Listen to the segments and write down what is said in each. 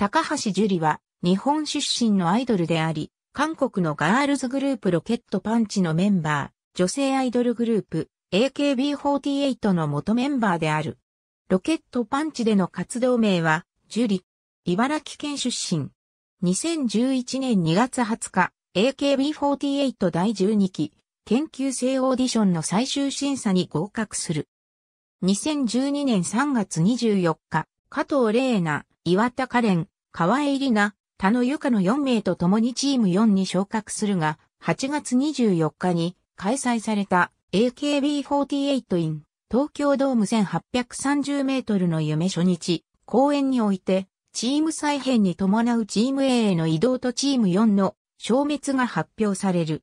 高橋樹里は日本出身のアイドルであり、韓国のガールズグループロケットパンチのメンバー、女性アイドルグループ AKB48 の元メンバーである。ロケットパンチでの活動名は、樹里。茨城県出身。2011年2月20日、AKB48 第12期、研究生オーディションの最終審査に合格する。2012年3月24日、加藤玲奈、岩田可憐、川江里奈、田野由香の4名と共にチーム4に昇格するが、8月24日に開催された AKB48 in 東京ドーム1830メートルの夢初日、公演において、チーム再編に伴うチーム A への移動とチーム4の消滅が発表される。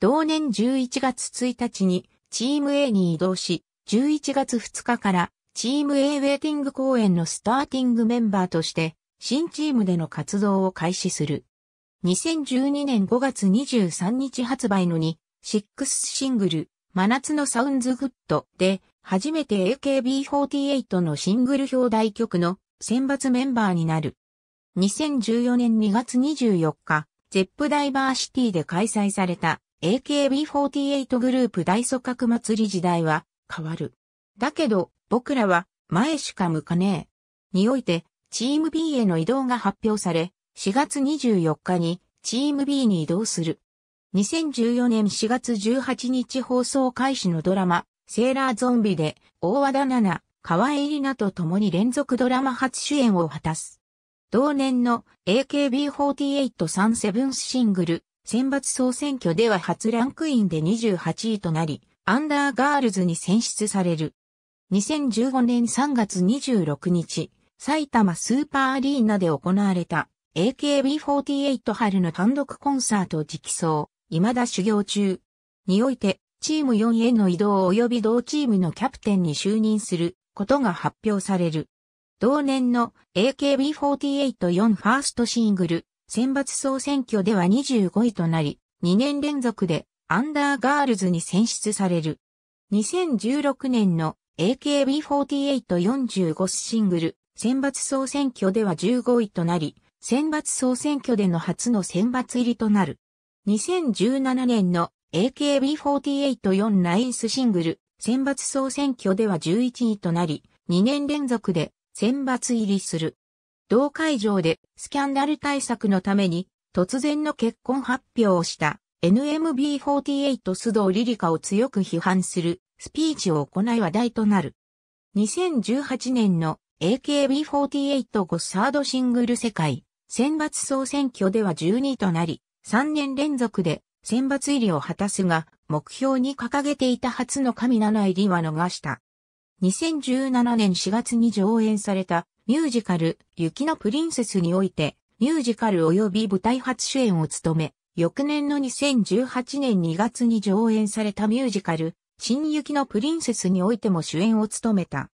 同年11月1日にチーム A に移動し、11月2日からチーム A ウェイティング公演のスターティングメンバーとして、新チームでの活動を開始する。2012年5月23日発売のに、6シングル、真夏のサウンズグッドで、初めて AKB48 のシングル表題曲の選抜メンバーになる。2014年2月24日、ゼップダイバーシティで開催された AKB48 グループ大組閣祭り時代は変わる。だけど、僕らは前しか向かねえ。において、チーム B への移動が発表され、4月24日にチーム B に移動する。2014年4月18日放送開始のドラマ、セーラーゾンビで、大和田奈々、河江里奈と共に連続ドラマ初主演を果たす。同年の AKB48 3 7シングル、選抜総選挙では初ランクインで28位となり、アンダーガールズに選出される。2015年3月26日、埼玉スーパーアリーナで行われた AKB48 春の単独コンサート直送、未だ修行中において、チーム4への移動及び同チームのキャプテンに就任することが発表される。同年の AKB484 ファーストシングル、選抜総選挙では25位となり、2年連続でアンダーガールズに選出される。2016年の AKB4845 シングル、選抜総選挙では15位となり、選抜総選挙での初の選抜入りとなる。2017年の AKB48 4インスシングル、選抜総選挙では11位となり、2年連続で選抜入りする。同会場でスキャンダル対策のために突然の結婚発表をした NMB48 須藤リリカを強く批判するスピーチを行い話題となる。2018年の AKB48 ゴサードシングル世界選抜総選挙では12位となり、3年連続で選抜入りを果たすが、目標に掲げていた初の神7入りは逃した。2017年4月に上演されたミュージカル雪のプリンセスにおいてミュージカル及び舞台初主演を務め、翌年の2018年2月に上演されたミュージカル新雪のプリンセスにおいても主演を務めた。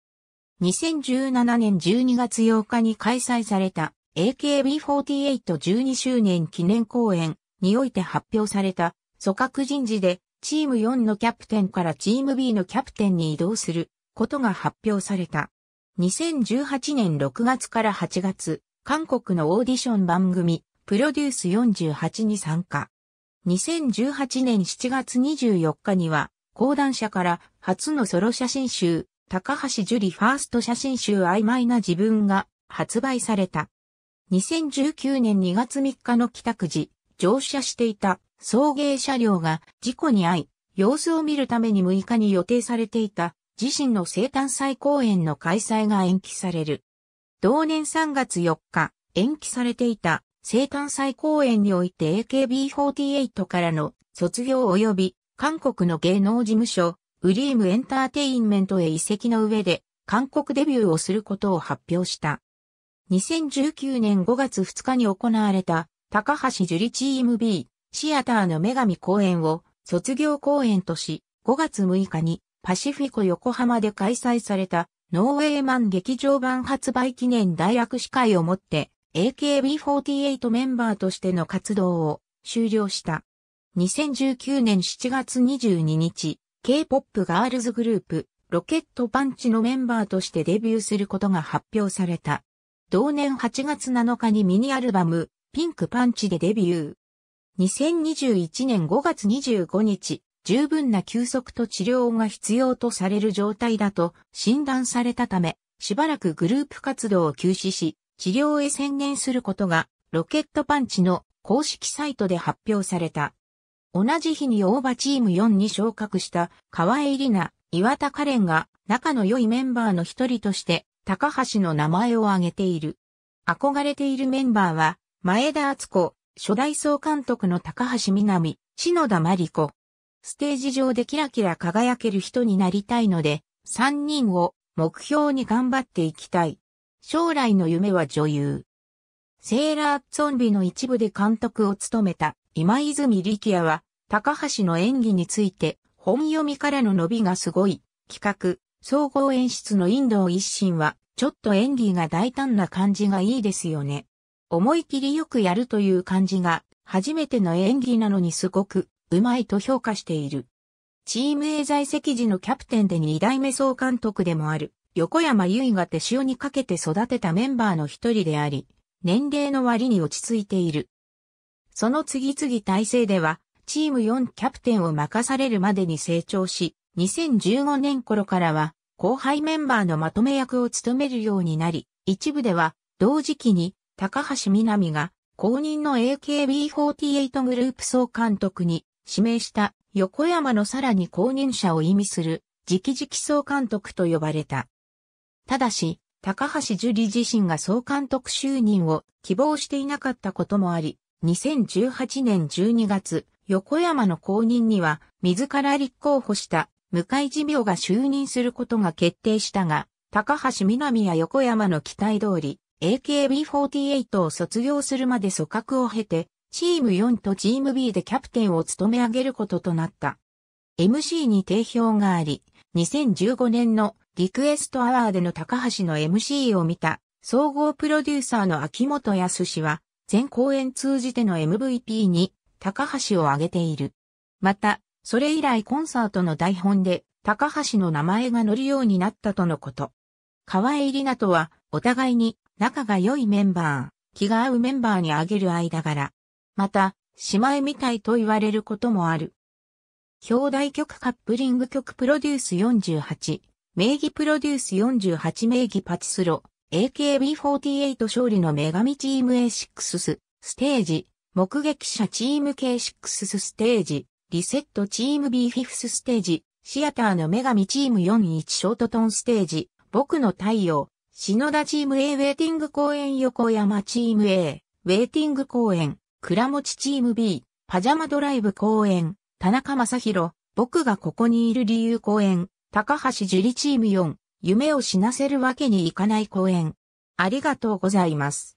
2017年12月8日に開催された AKB4812 周年記念公演において発表された組閣人事でチーム4のキャプテンからチーム B のキャプテンに移動することが発表された。2018年6月から8月、韓国のオーディション番組プロデュース48に参加。2018年7月24日には講談社から初のソロ写真集、高橋樹里ファースト写真集曖昧な自分が発売された。2019年2月3日の帰宅時、乗車していた送迎車両が事故に遭い、様子を見るために6日に予定されていた自身の生誕祭公演の開催が延期される。同年3月4日、延期されていた生誕祭公演において AKB48 からの卒業及び韓国の芸能事務所、ウリームエンターテインメントへ移籍の上で、韓国デビューをすることを発表した。2019年5月2日に行われた、高橋樹里チーム B、シアターの女神公演を卒業公演とし、5月6日にパシフィコ横浜で開催されたノーウェイマン劇場版発売記念大学司会をもって AKB48 メンバーとしての活動を終了した。2019年7月22日、K-POP ガールズグループ、ロケットパンチのメンバーとしてデビューすることが発表された。同年8月7日にミニアルバム、ピンクパンチでデビュー。2021年5月25日、十分な休息と治療が必要とされる状態だと診断されたため、しばらくグループ活動を休止し、治療へ専念することが、ロケットパンチの公式サイトで発表された。同じ日に大場チーム4に昇格した河江里奈、岩田カレンが仲の良いメンバーの一人として高橋の名前を挙げている。憧れているメンバーは前田敦子、初代総監督の高橋みなみ、篠田真理子。ステージ上でキラキラ輝ける人になりたいので、3人を目標に頑張っていきたい。将来の夢は女優。セーラーゾンビの一部で監督を務めた今泉力也は高橋の演技について、本読みからの伸びがすごい、企画、総合演出のドを一心は、ちょっと演技が大胆な感じがいいですよね。思い切りよくやるという感じが、初めての演技なのにすごく、うまいと評価している。チーム A 在籍時のキャプテンで2代目総監督でもある、横山由衣が手塩にかけて育てたメンバーの一人であり、年齢の割に落ち着いている。その次々体制では、チーム4キャプテンを任されるまでに成長し、2015年頃からは後輩メンバーのまとめ役を務めるようになり、一部では同時期に高橋みなみが公認の AKB48 グループ総監督に指名した横山のさらに公認者を意味する直々総監督と呼ばれた。ただし、高橋樹里自身が総監督就任を希望していなかったこともあり、2018年12月、横山の後任には、自ら立候補した、向井持病が就任することが決定したが、高橋みなみや横山の期待通り、AKB48 を卒業するまで組閣を経て、チーム4とチーム B でキャプテンを務め上げることとなった。MC に定評があり、2015年のリクエストアワーでの高橋の MC を見た総合プロデューサーの秋元康は、全公演通じての MVP に高橋を挙げている。また、それ以来コンサートの台本で、高橋の名前が載るようになったとのこと。河合里奈とは、お互いに仲が良いメンバー、気が合うメンバーにあげる間柄。また、姉妹みたいと言われることもある。兄弟曲カップリング曲プロデュース48、名義プロデュース48名義パチスロ、AKB48 勝利の女神チーム A6 ステージ、目撃者チーム K6 ステージ、リセットチーム B5 ステージ、シアターの女神チーム41ショートトンステージ、僕の太陽、篠田チーム A ウェイティング公演横山チーム A、ウェイティング公演、倉持チーム B、パジャマドライブ公演、田中正宏、僕がここにいる理由公演、高橋樹里チーム4、夢を死なせるわけにいかない公演。ありがとうございます。